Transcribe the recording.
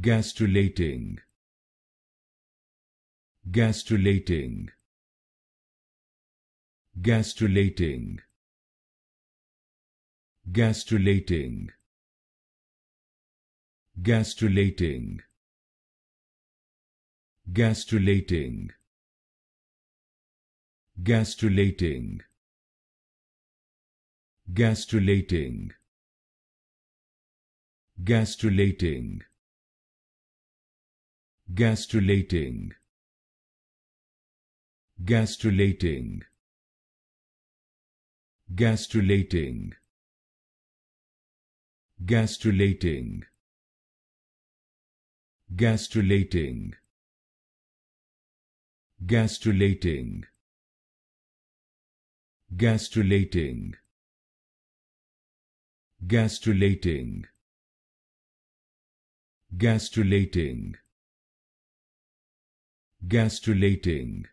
gastrulating gastrulating gastrulating gastrulating gastrulating gastrulating gastrulating gastrulating gastrulating gastrulating gastrulating gastrulating gastrulating gastrulating gastrulating gastrulating gastrulating gastrulating gastrulating